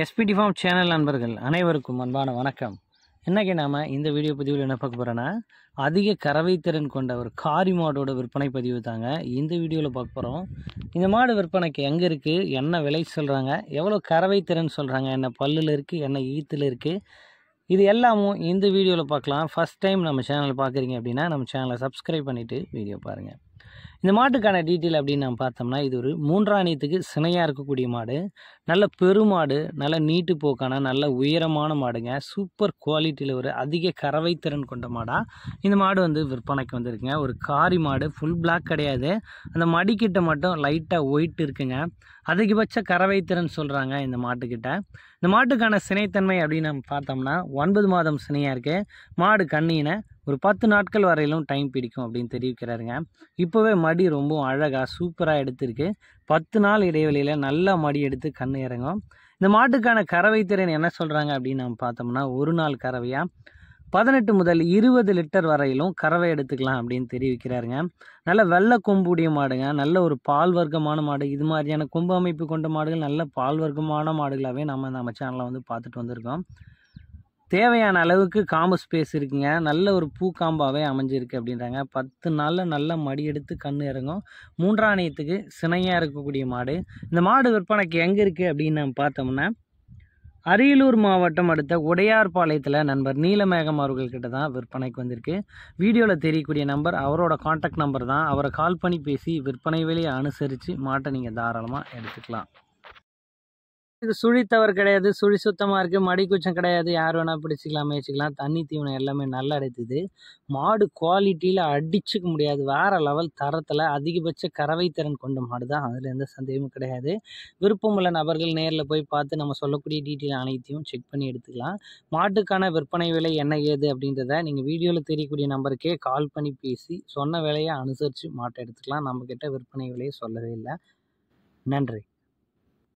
SPD form channel நண்பர்கள் அனைவருக்கும் அன்பான வணக்கம் இன்றைக்கி நாம் இந்த வீடியோ பதிவில் என்ன பார்க்க போகிறோன்னா அதிக கறவை திறன் கொண்ட ஒரு காரி மாடோட விற்பனை பதிவு தாங்க இந்த வீடியோவில் பார்க்க போகிறோம் இந்த மாடு விற்பனைக்கு எங்கே இருக்குது என்ன விலை சொல்கிறாங்க எவ்வளோ கறவை திறன் சொல்கிறாங்க என்ன பல்லில் இருக்குது என்ன ஈத்தில் இருக்குது இது எல்லாமும் இந்த வீடியோவில் பார்க்கலாம் ஃபஸ்ட் டைம் நம்ம சேனல் பார்க்குறீங்க அப்படின்னா நம்ம சேனலை சப்ஸ்கிரைப் பண்ணிவிட்டு வீடியோ பாருங்கள் இந்த மாட்டுக்கான டீட்டெயில் அப்படின்னு நம்ம பார்த்தோம்னா இது ஒரு மூன்றாணியத்துக்கு சினையாக இருக்கக்கூடிய மாடு நல்ல பெருமாடு நல்ல நீட்டு போக்கான நல்ல உயரமான மாடுங்க சூப்பர் குவாலிட்டியில் ஒரு அதிக கறவை திறன் கொண்ட மாடாக இந்த மாடு வந்து விற்பனைக்கு வந்திருக்குங்க ஒரு காரி மாடு ஃபுல் பிளாக் கிடையாது அந்த மடிக்கிட்ட மட்டும் லைட்டாக ஒயிட் இருக்குங்க அதிகபட்ச கறவைத்திறன் சொல்கிறாங்க இந்த மாட்டுக்கிட்ட இந்த மாட்டுக்கான சினைத்தன்மை அப்படின்னு நம்ம பார்த்தோம்னா ஒன்பது மாதம் சினையாக இருக்குது மாடு கண்ணினை ஒரு பத்து நாட்கள் வரையிலும் டைம் பிடிக்கும் அப்படின்னு தெரிவிக்கிறாருங்க இப்போவே மடி ரொம்ப அழகாக சூப்பராக எடுத்திருக்கு பத்து நாள் இடைவெளியில் நல்லா மடி எடுத்து கண் இறங்கும் இந்த மாட்டுக்கான கறவை திறன் என்ன சொல்கிறாங்க அப்படின்னு நம்ம பார்த்தோம்னா ஒரு நாள் கறவையாக பதினெட்டு முதல் இருபது லிட்டர் வரையிலும் கறவை எடுத்துக்கலாம் அப்படின்னு தெரிவிக்கிறாருங்க நல்ல வெள்ளை கொம்புடைய மாடுங்க நல்ல ஒரு பால் வர்க்கமான மாடு இது மாதிரியான கொம்பு அமைப்பு கொண்ட மாடுகள் நல்ல பால் வர்க்கமான மாடுகளாகவே நம்ம நம்ம சேனலில் வந்து பார்த்துட்டு வந்திருக்கோம் தேவையான அளவுக்கு காம்பு ஸ்பேஸ் இருக்குங்க நல்ல ஒரு பூ காம்பாகவே அமைஞ்சிருக்கு அப்படின்றாங்க பத்து நாளில் நல்லா மடி எடுத்து கண் இறங்கும் மூன்றாணியத்துக்கு சினையாக இருக்கக்கூடிய மாடு இந்த மாடு விற்பனைக்கு எங்கே இருக்குது அப்படின்னு நம்ம பார்த்தோம்னா அரியலூர் மாவட்டம் அடுத்த உடையார்பாளையத்தில் நண்பர் நீலமேகம் அவர்கள்கிட்ட தான் விற்பனைக்கு வந்திருக்கு வீடியோவில் தெரியக்கூடிய நம்பர் அவரோட காண்டாக்ட் நம்பர் தான் அவரை கால் பண்ணி பேசி விற்பனை வழியை அனுசரித்து மாட்டை நீங்கள் தாராளமாக எடுத்துக்கலாம் இது சுழி தவறு கிடையாது சுழி சுத்தமாக இருக்குது மடி குச்சம் கிடையாது யார் வேணால் பிடிச்சிக்கலாம் மேய்ச்சிக்கலாம் தண்ணி தீவனம் எல்லாமே நல்லா எடுத்துது மாடு குவாலிட்டியில் அடிச்சுக்க முடியாது வேறு லெவல் தரத்தில் அதிகபட்ச கறவை திறன் கொண்ட மாடு தான் அதில் எந்த சந்தேகமும் கிடையாது விருப்பம் உள்ள நபர்கள் நேரில் போய் பார்த்து நம்ம சொல்லக்கூடிய டீட்டெயில் அனைத்தையும் செக் பண்ணி எடுத்துக்கலாம் மாட்டுக்கான விற்பனை விலை என்ன ஏது அப்படின்றத நீங்கள் வீடியோவில் தெரியக்கூடிய நம்பருக்கே கால் பண்ணி பேசி சொன்ன விலையை அனுசரித்து மாட்டை எடுத்துக்கலாம் நம்மக்கிட்ட விற்பனை விலையை சொல்லவே இல்லை நன்றி